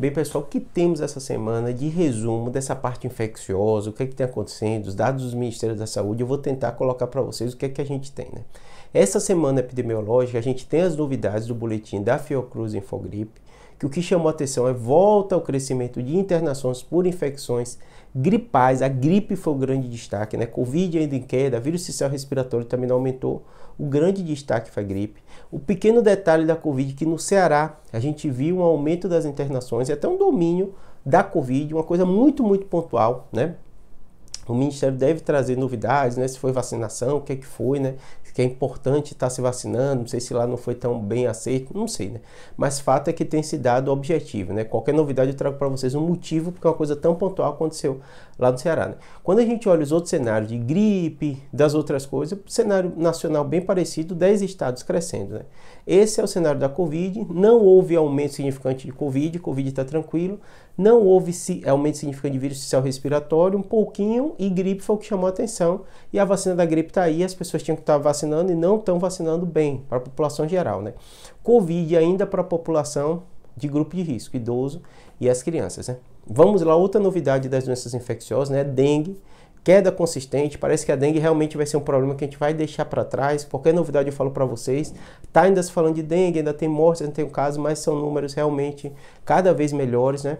Bem, pessoal, o que temos essa semana de resumo dessa parte infecciosa, o que é que tem acontecendo, os dados do Ministério da Saúde, eu vou tentar colocar para vocês o que é que a gente tem, né? Essa semana epidemiológica, a gente tem as novidades do boletim da Fiocruz Infogripe, que o que chamou atenção é volta ao crescimento de internações por infecções gripais. A gripe foi o grande destaque, né? Covid ainda em queda, vírus social respiratório também não aumentou. O grande destaque foi a gripe. O pequeno detalhe da Covid que no Ceará a gente viu um aumento das internações e é até um domínio da Covid, uma coisa muito, muito pontual, né? o Ministério deve trazer novidades, né? Se foi vacinação, o que é que foi, né? Que é importante estar tá se vacinando, não sei se lá não foi tão bem aceito, não sei, né? Mas fato é que tem se dado objetivo, né? Qualquer novidade eu trago para vocês um motivo, porque é uma coisa tão pontual aconteceu lá no Ceará, né? Quando a gente olha os outros cenários de gripe, das outras coisas, cenário nacional bem parecido, 10 estados crescendo, né? Esse é o cenário da Covid, não houve aumento significante de Covid, Covid está tranquilo, não houve aumento significante de vírus social respiratório, um pouquinho e gripe foi o que chamou a atenção. E a vacina da gripe está aí, as pessoas tinham que estar tá vacinando e não estão vacinando bem para a população geral, né? Covid ainda para a população de grupo de risco, idoso e as crianças, né? Vamos lá, outra novidade das doenças infecciosas, né? Dengue, queda consistente. Parece que a dengue realmente vai ser um problema que a gente vai deixar para trás. Qualquer novidade eu falo para vocês. Tá ainda se falando de dengue, ainda tem mortes, ainda tem um caso, mas são números realmente cada vez melhores, né?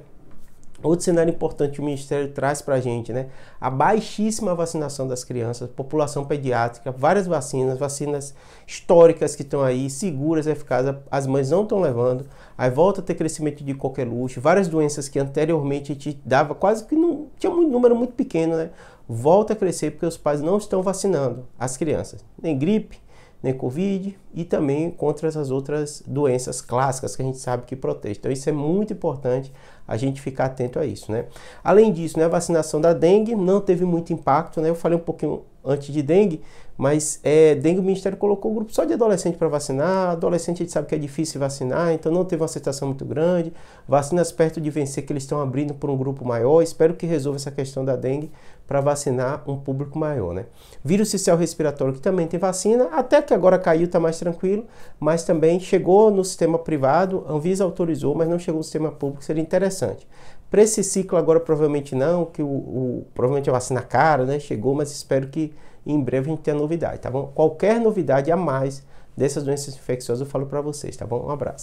Outro cenário importante que o Ministério traz para a gente, né? A baixíssima vacinação das crianças, população pediátrica, várias vacinas, vacinas históricas que estão aí, seguras, eficazes, as mães não estão levando, aí volta a ter crescimento de qualquer luxo, várias doenças que anteriormente a gente dava quase que não tinha um número muito pequeno, né? Volta a crescer porque os pais não estão vacinando as crianças, nem gripe, nem Covid, e também contra as outras doenças clássicas que a gente sabe que protege. Então isso é muito importante a gente ficar atento a isso, né? Além disso, né, a vacinação da dengue não teve muito impacto, né? Eu falei um pouquinho antes de dengue, mas é, dengue o Ministério colocou um grupo só de adolescente para vacinar. Adolescente a gente sabe que é difícil vacinar, então não teve uma aceitação muito grande. Vacinas perto de vencer que eles estão abrindo por um grupo maior. Espero que resolva essa questão da dengue para vacinar um público maior, né? Vírus social respiratório que também tem vacina, até que agora caiu, está mais tranquilo, mas também chegou no sistema privado, a Anvisa autorizou, mas não chegou no sistema público, seria interessante. Para esse ciclo agora provavelmente não, que o, o provavelmente a vacina é cara, né, chegou, mas espero que em breve a gente tenha novidade, tá bom? Qualquer novidade a mais dessas doenças infecciosas eu falo para vocês, tá bom? Um abraço.